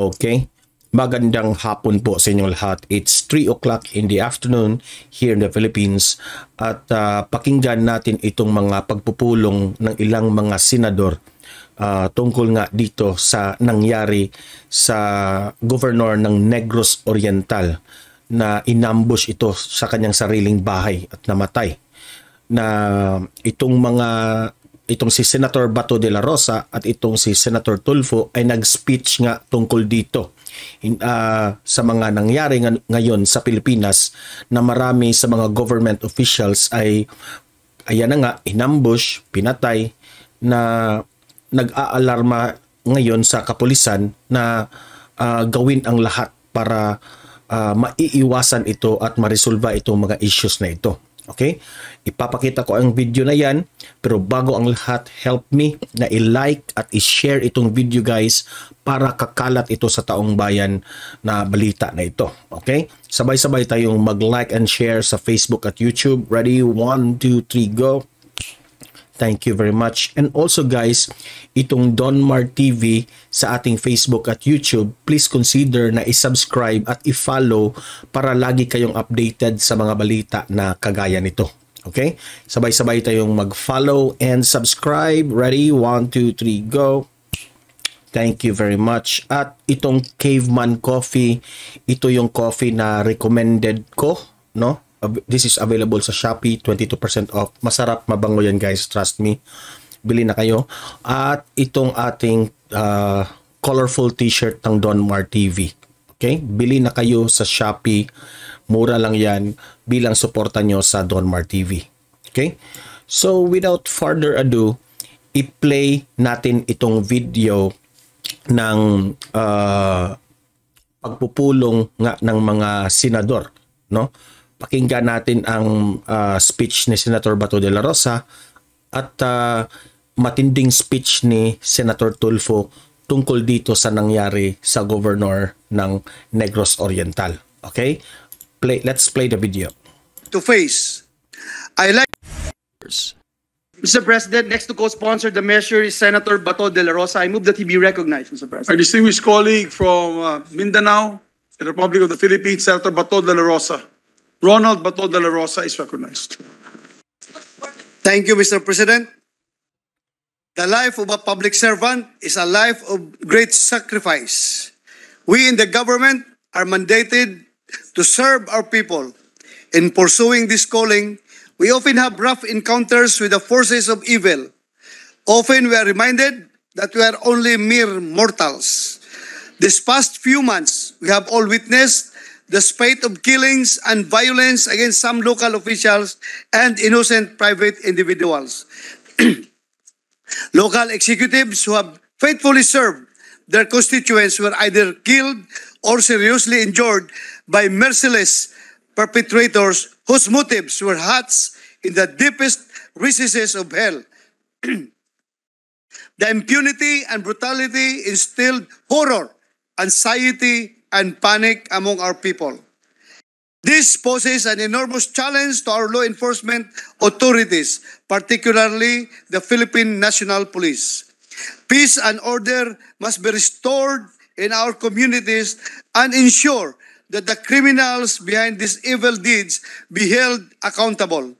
Okay? Magandang hapon po sa inyong lahat. It's 3 o'clock in the afternoon here in the Philippines at uh, pakinggan natin itong mga pagpupulong ng ilang mga senador uh, tungkol nga dito sa nangyari sa governor ng Negros Oriental na inambush ito sa kanyang sariling bahay at namatay na itong mga itong si Senator Bato de la Rosa at itong si Senator Tulfo ay nag-speech nga tungkol dito in, uh, sa mga nangyari ng- ngayon sa Pilipinas na marami sa mga government officials ay ayan na nga inambush, pinatay na nag-aalarma ngayon sa kapulisan na uh, gawin ang lahat para uh, maiiwasan ito at maresolba itong mga issues na ito. Okay? Ipapakita ko ang video na yan. Pero bago ang lahat, help me na i-like at i-share itong video guys para kakalat ito sa taong bayan na balita na ito. Okay? Sabay-sabay tayong mag-like and share sa Facebook at YouTube. Ready? 1, 2, 3, go! Thank you very much. And also guys, itong Donmar TV sa ating Facebook at YouTube, please consider na i-subscribe at i-follow para lagi kayong updated sa mga balita na kagaya nito. Okay? Sabay-sabay tayong mag-follow and subscribe. Ready? 1, 2, 3, go! Thank you very much. At itong Caveman Coffee, ito yung coffee na recommended ko, no? this is available sa Shopee, 22% off. Masarap, mabango yan guys, trust me. Bili na kayo. At itong ating uh, colorful t-shirt ng Donmar TV. Okay? Bili na kayo sa Shopee. Mura lang yan bilang suporta nyo sa Donmar TV. Okay? So, without further ado, i-play natin itong video ng uh, pagpupulong nga ng mga senador. No? pakinggan natin ang uh, speech ni Senator Bato de la Rosa at uh, matinding speech ni Senator Tulfo tungkol dito sa nangyari sa governor ng Negros Oriental. Okay? Play, let's play the video. To face, I like... Mr. President, next to co-sponsor the measure is Senator Bato de la Rosa. I move that he be recognized, Mr. President. Our distinguished colleague from uh, Mindanao, the Republic of the Philippines, Senator Bato de la Rosa. Ronald Bato de la Rosa is recognized. Thank you, Mr. President. The life of a public servant is a life of great sacrifice. We in the government are mandated to serve our people. In pursuing this calling, we often have rough encounters with the forces of evil. Often we are reminded that we are only mere mortals. These past few months, we have all witnessed despite of killings and violence against some local officials and innocent private individuals. local executives who have faithfully served their constituents were either killed or seriously injured by merciless perpetrators whose motives were huts in the deepest recesses of hell. the impunity and brutality instilled horror, anxiety, and panic among our people. This poses an enormous challenge to our law enforcement authorities, particularly the Philippine National Police. Peace and order must be restored in our communities and ensure that the criminals behind these evil deeds be held accountable.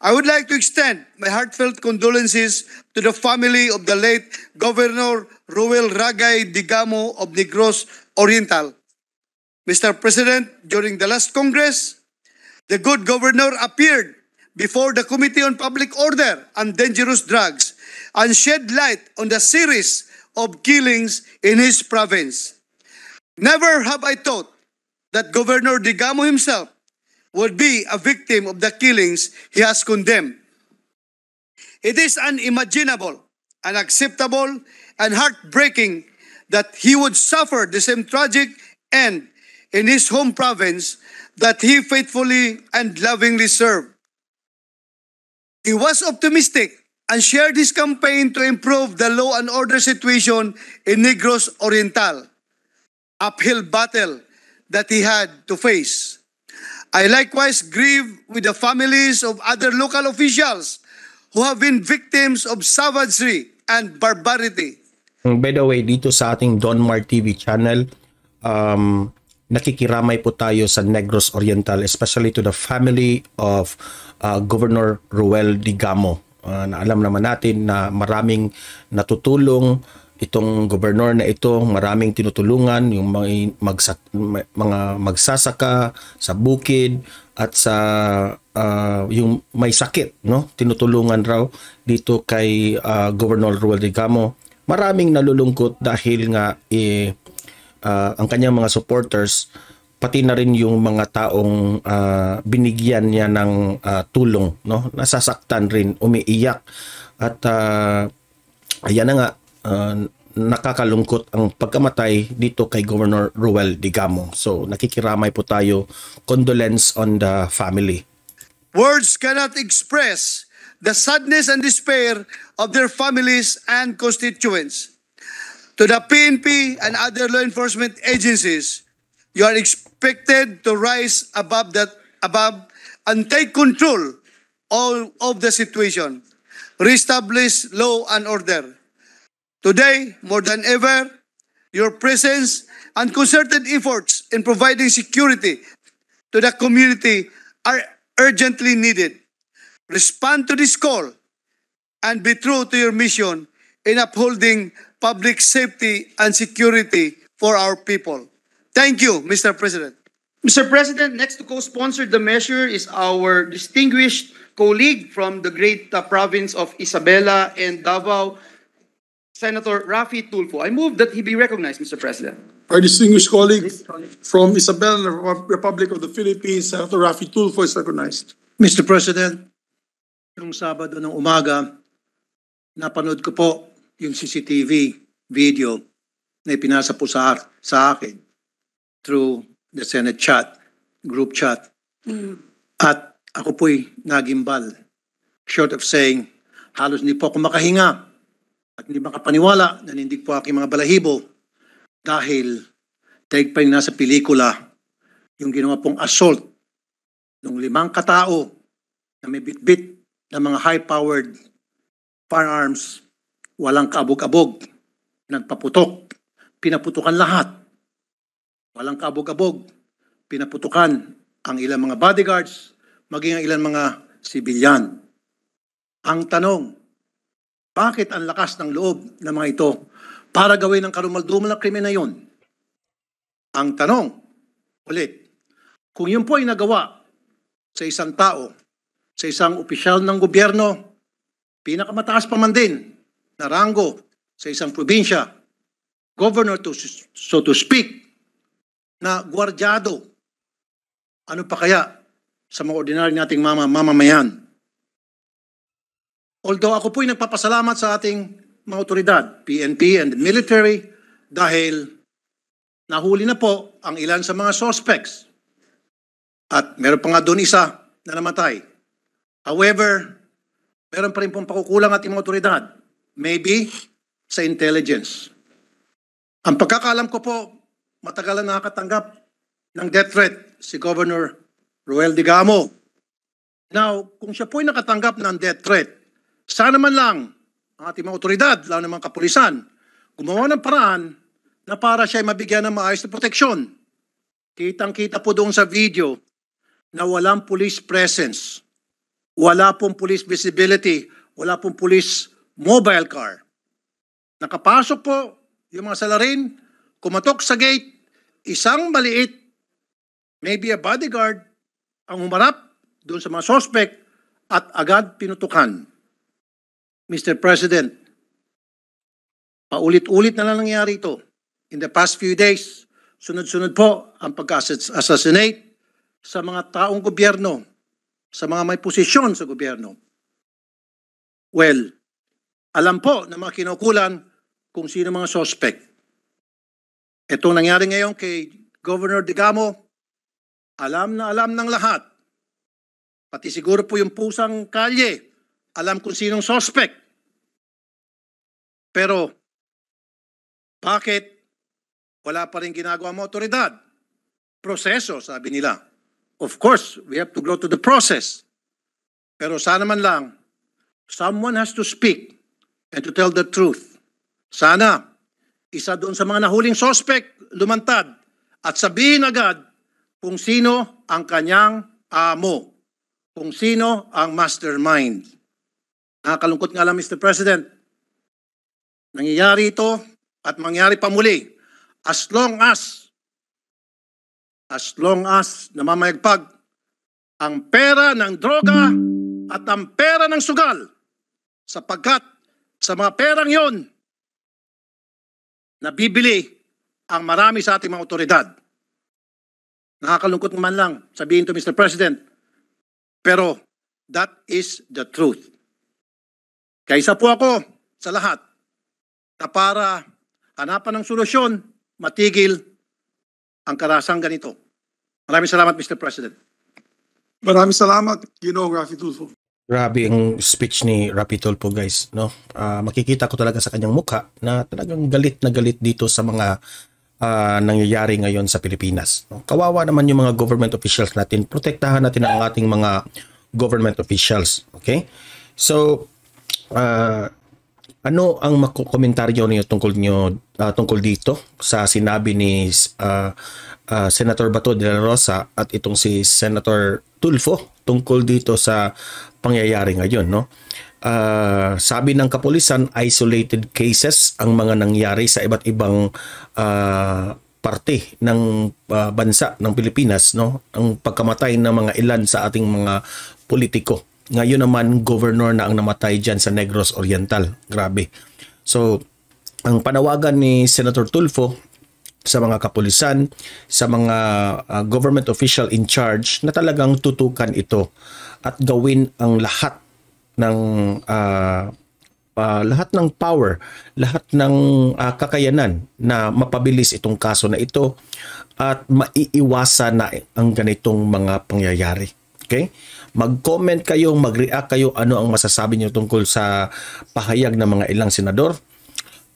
I would like to extend my heartfelt condolences to the family of the late Governor Ruel Ragay Digamo of Negros Oriental. Mr. President, during the last Congress, the good governor appeared before the Committee on Public Order and Dangerous Drugs and shed light on the series of killings in his province. Never have I thought that Governor Digamo himself would be a victim of the killings he has condemned. It is unimaginable, unacceptable, and heartbreaking that he would suffer the same tragic end in his home province that he faithfully and lovingly served. He was optimistic and shared his campaign to improve the law and order situation in Negros Oriental, uphill battle that he had to face. I likewise grieve with the families of other local officials who have been victims of savagery and barbarity. By the way, dito sa ating Donmar TV channel, um, nakikiramay po tayo sa Negros Oriental, especially to the family of uh, Governor Ruel Digamo. Uh, na alam naman natin na maraming natutulong itong gobernador na ito, maraming tinutulungan yung mga, magsa, mga magsasaka sa bukid at sa uh, yung may sakit, no? Tinutulungan raw dito kay uh, Governor Ruel Digamo maraming nalulungkot dahil nga eh, uh, ang kanyang mga supporters pati na rin yung mga taong uh, binigyan niya ng uh, tulong no nasasaktan rin umiiyak at uh, ayan na nga uh, nakakalungkot ang pagkamatay dito kay Governor Ruel Digamo so nakikiramay po tayo condolence on the family words cannot express the sadness and despair of their families and constituents. To the PNP and other law enforcement agencies, you are expected to rise above that above and take control all of the situation. Reestablish law and order. Today, more than ever, your presence and concerted efforts in providing security to the community are urgently needed. Respond to this call and be true to your mission in upholding public safety and security for our people. Thank you, Mr. President. Mr. President, next to co-sponsor the measure is our distinguished colleague from the great uh, province of Isabela and Davao, Senator Rafi Tulfo. I move that he be recognized, Mr. President. Our distinguished colleague from Isabela, Republic of the Philippines, Senator Rafi Tulfo is recognized. Mr. President, yung Sabado ng umaga, napanood ko po yung CCTV video na ipinasa po sa, sa akin through the Senate chat, group chat. Mm. At ako po'y nagimbal. Short of saying, halos hindi po ako makahinga at hindi makapaniwala, hindi po aking mga balahibo dahil daig pa nasa pelikula yung ginawa pong assault ng limang katao na may bitbit ng mga high-powered firearms, walang kabog abog nagpaputok, pinaputukan lahat. Walang kabog abog pinaputukan ang ilang mga bodyguards, maging ang ilang mga sibilyan. Ang tanong, bakit ang lakas ng loob ng mga ito para gawin ang karumaldumal na krimen na yun? Ang tanong, ulit, kung yun po ay nagawa sa isang tao sa isang opisyal ng gobyerno, pinakamataas pa man din na rango sa isang probinsya, governor to, so to speak, na gwardyado. Ano pa kaya sa mga ordinary nating mama, mamamayan? Although ako po'y nagpapasalamat sa ating mga otoridad, PNP and the military, dahil nahuli na po ang ilan sa mga suspects. At meron pa nga doon isa na namatay However, meron pa rin pong pakukulang ating mga otoridad. Maybe sa intelligence. Ang pagkakalam ko po, matagal na nakakatanggap ng death threat si Governor Ruel Digamo. Now, kung siya po ay nakatanggap ng death threat, sana man lang ang ating mga otoridad, lalo ng mga kapulisan, gumawa ng paraan na para siya ay mabigyan ng maayos na proteksyon. Kitang-kita po doon sa video na walang police presence wala pong police visibility. Wala pong police mobile car. Nakapasok po yung mga salarin, kumatok sa gate, isang maliit, maybe a bodyguard, ang humarap doon sa mga suspect at agad pinutukan. Mr. President, paulit-ulit na lang nangyari ito. In the past few days, sunod-sunod po ang pag-assassinate sa mga taong gobyerno sa mga may posisyon sa gobyerno. Well, alam po na mga kinukulan kung sino mga suspect. Itong nangyari ngayon kay Governor Digamo, alam na alam ng lahat. Pati siguro po yung pusang kalye, alam kung sinong suspect. Pero, bakit wala pa rin ginagawa ang otoridad? Proseso, sabi nila. Of course, we have to go to the process. Pero sana man lang, someone has to speak and to tell the truth. Sana, isa doon sa mga nahuling suspect lumantad at sabihin agad kung sino ang kanyang amo, kung sino ang mastermind. Nakakalungkot nga lang, Mr. President. Nangyayari ito at mangyari pa muli. As long as as long as namamayagpag ang pera ng droga at ang pera ng sugal sapagkat sa mga perang yon nabibili ang marami sa ating mga otoridad. Nakakalungkot naman lang sabihin to Mr. President, pero that is the truth. Kaysa po ako sa lahat na para hanapan ng solusyon, matigil ang karasang ganito. Maraming salamat, Mr. President. Maraming salamat, you know, Rafi Tulfo. Grabe ang speech ni Rapi Tulfo, guys. No? Uh, makikita ko talaga sa kanyang mukha na talagang galit na galit dito sa mga uh, nangyayari ngayon sa Pilipinas. No? Kawawa naman yung mga government officials natin. Protektahan natin ang ating mga government officials. Okay? So, uh, ano ang makukomentaryo niyo tungkol niyo uh, tungkol dito sa sinabi ni uh, uh, Senator Bato de la Rosa at itong si Senator Tulfo tungkol dito sa pangyayari ngayon, no? Uh, sabi ng kapulisan, isolated cases ang mga nangyari sa iba't ibang uh, parte ng uh, bansa ng Pilipinas, no? Ang pagkamatay ng mga ilan sa ating mga politiko ngayon naman, governor na ang namatay dyan sa Negros Oriental. Grabe. So, ang panawagan ni Senator Tulfo sa mga kapulisan, sa mga uh, government official in charge na talagang tutukan ito at gawin ang lahat ng uh, uh, lahat ng power, lahat ng uh, kakayanan na mapabilis itong kaso na ito at maiiwasan na ang ganitong mga pangyayari. Okay? Mag-comment kayo, mag-react kayo ano ang masasabi niyo tungkol sa pahayag ng mga ilang senador.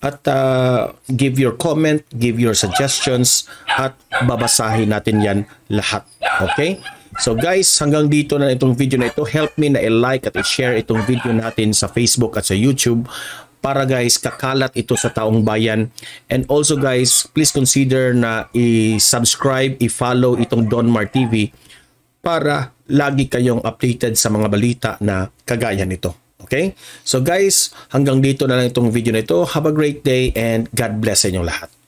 At uh, give your comment, give your suggestions at babasahin natin yan lahat. Okay? So guys, hanggang dito na itong video na ito. Help me na i-like at i-share itong video natin sa Facebook at sa YouTube para guys kakalat ito sa taong bayan. And also guys, please consider na i-subscribe, i-follow itong Donmar TV para lagi kayong updated sa mga balita na kagaya nito. Okay? So guys, hanggang dito na lang itong video na ito. Have a great day and God bless sa inyong lahat.